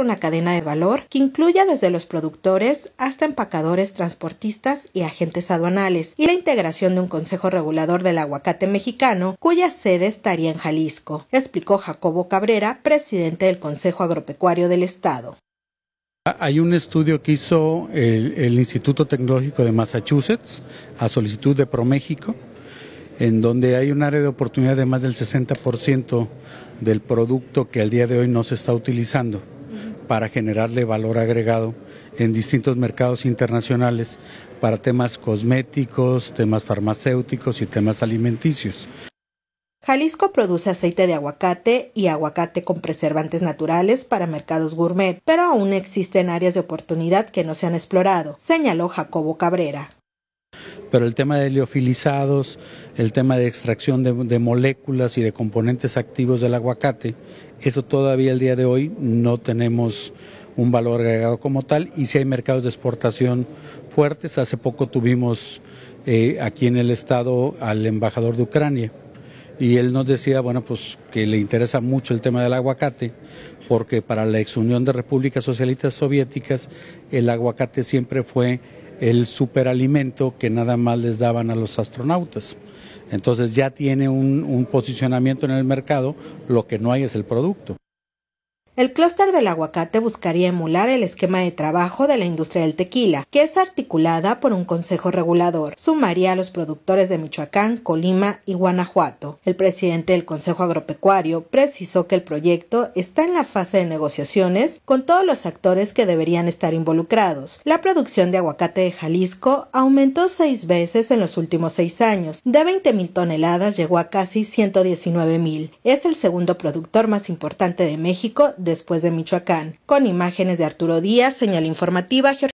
una cadena de valor que incluya desde los productores hasta empacadores, transportistas y agentes aduanales, y la integración de un Consejo Regulador del Aguacate Mexicano, cuya sede estaría en Jalisco, explicó Jacobo Cabrera, presidente del Consejo Agropecuario del Estado. Hay un estudio que hizo el, el Instituto Tecnológico de Massachusetts a solicitud de ProMéxico, en donde hay un área de oportunidad de más del 60% del producto que al día de hoy no se está utilizando para generarle valor agregado en distintos mercados internacionales para temas cosméticos, temas farmacéuticos y temas alimenticios. Jalisco produce aceite de aguacate y aguacate con preservantes naturales para mercados gourmet, pero aún existen áreas de oportunidad que no se han explorado, señaló Jacobo Cabrera pero el tema de liofilizados, el tema de extracción de, moléculas y de componentes activos del aguacate, eso todavía el día de hoy no tenemos un valor agregado como tal y si hay mercados de exportación fuertes, hace poco tuvimos eh, aquí en el estado al embajador de Ucrania y él nos decía, bueno, pues que le interesa mucho el tema del aguacate, porque para la ex Unión de Repúblicas Socialistas Soviéticas el aguacate siempre fue el superalimento que nada más les daban a los astronautas. Entonces ya tiene un, un posicionamiento en el mercado, lo que no hay es el producto. El clúster del aguacate buscaría emular el esquema de trabajo de la industria del tequila, que es articulada por un consejo regulador. Sumaría a los productores de Michoacán, Colima y Guanajuato. El presidente del Consejo Agropecuario precisó que el proyecto está en la fase de negociaciones con todos los actores que deberían estar involucrados. La producción de aguacate de Jalisco aumentó seis veces en los últimos seis años. De mil toneladas llegó a casi mil... Es el segundo productor más importante de México después de Michoacán, con imágenes de Arturo Díaz, señal informativa.